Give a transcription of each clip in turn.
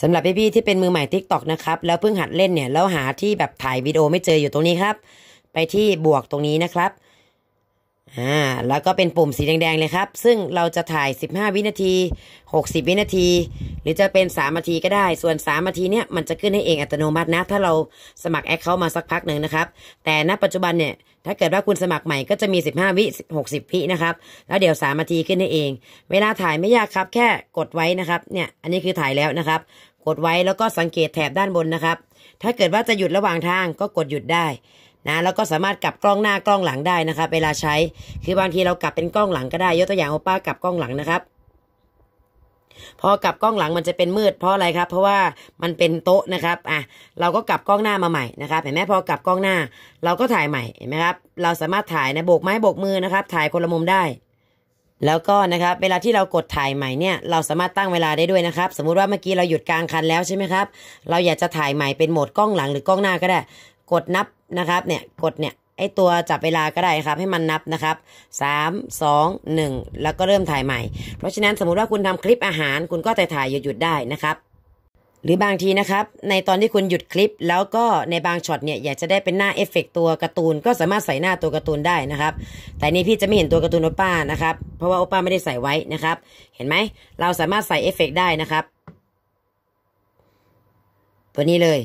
สำหรับพี่ๆที่เป็นมือใหม่ t ิ k t o k นะครับแล้วเพิ่งหัดเล่นเนี่ยแล้วหาที่แบบถ่ายวิดีโอไม่เจออยู่ตรงนี้ครับ ไปที่บวกตรงนี้นะครับอ่าแล้วก็เป็นปุ่มสีแดงๆเลยครับ ซึ่งเราจะถ่าย 15 วินาที 60 วินาที หรือจะเป็น3นาทีก็ได้ ส่วน3นาทีเนี่ยมันจะขึ้นให้เองอัตโนมัตินะ ถ้าเราสมัครแอคเคาท์มาสักพักหนึ่งนะครับ แต่ณปัจจุบันเนี่ยถ้าเกิดว่าคุณสมัครใหม่ก็จะมี 15 วิ 60 พินะครับ แล้วเดี๋ยว3นาทีขึ้นให้เอง เวลาถ่ายไม่ยากครับแค่กดไว้นะครับ เนี่ย อันนี้คือถ่ายแล้วนะครับ กดไว้แล้วก็สังเกตแถบด้านบนนะครับ ถ้าเกิดว่าจะหยุดระหว่างทางก็กดหยุดได้นะ แล้วก็สามารถกลับกล้องหน้ากล้องหลังได้นะครับ เวลาใช้คือบางทีเรากลับเป็นกล้องหลังก็ได้ ยกตัวอย่างโอป้ากลับกล้องหลังนะครับพอกลับกล้องหลังมันจะเป็นมืดเพราะอะไรครับ เพราะว่ามันเป็นโต๊ะนะครับ อ่ะเราก็กลับกล้องหน้ามาใหม่นะครับเห็นไหมพอกลับกล้องหน้า เราก็ถ่ายใหม่เห็นไหมครับ เราสามารถถ่ายนะโบกไม้โบกมือนะครับ ถ่ายคนละมุมได้ แล้วก็นะครับเวลาที่เรากดถ่ายใหม่เนี่ยเราสามารถตั้งเวลาได้ด้วยนะครับ สมมุติว่าเมื่อกี้เราหยุดกลางคันแล้วใช่ไหมครับเราอยากจะถ่ายใหม่เป็นโหมดกล้องหลังหรือกล้องหน้าก็ได้ กดนับนะครับ เนี่ยกดเนี่ยไอตัวจับเวลาก็ได้ครับ ให้มันนับนะครับสสามอง หนึ่ง แล้วก็เริ่มถ่ายใหม่ เพราะฉะนั้นสมมุติว่าคุณทำคลิปอาหารคุณก็ถ่ายถ่ายหยุดหยุดได้นะครับ หรือบางทีนะครับ ในตอนที่คุณหยุดคลิป แล้วก็ในบางช็อตเนี่ยอยากจะได้เป็นหน้าเอฟเฟกตัวการ์ตูน ก็สามารถใส่หน้าตัวการ์ตูนได้นะครับ แต่นี่พี่จะไม่เห็นตัวการ์ตูนโอป้านะครับ เพราะว่าโอป้าไม่ได้ใส่ไว้นะครับ เห็นไหมเราสามารถใส่เอฟเฟกได้นะครับตัวนี้เลย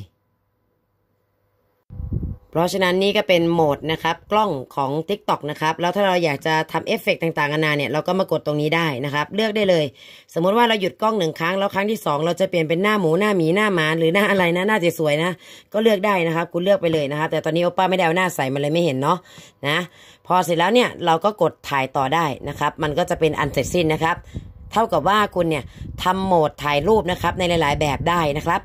พราะฉะนั้นนี่ก็เป็นโหมดนะครับกล้องของ t i k t o กนะครับแล้วถ้าเราอยากจะทำเอฟเฟกต่างๆ นานาเนี่ยเราก็มากดตรงนี้ได้นะครับเลือกได้เลย สมมติว่าเราหยุดกล้องหนึ่งครั้งแล้วครั้งที่ 2 เราจะเปลี่ยนเป็นหน้าหมูหน้าหมีหน้าหมา หรือหน้าอะไรนะหน้าจสวยนะก็เลือกได้นะครับ คุณเลือกไปเลยนะครับแต่ตอนนี้โอป้าไม่ได้เอาหน้าใส่มาเลยไม่เห็นเนาะนะพอเสร็จแล้วเนี่ยเราก็กดถ่ายต่อได้นะครับ มันก็จะเป็นอันเสร็จสิ้นนะครับเท่ากับว่าคุณเนี่ยทำโหมดถ่ายรูปนะครับในหลายๆ แบบได้นะครับ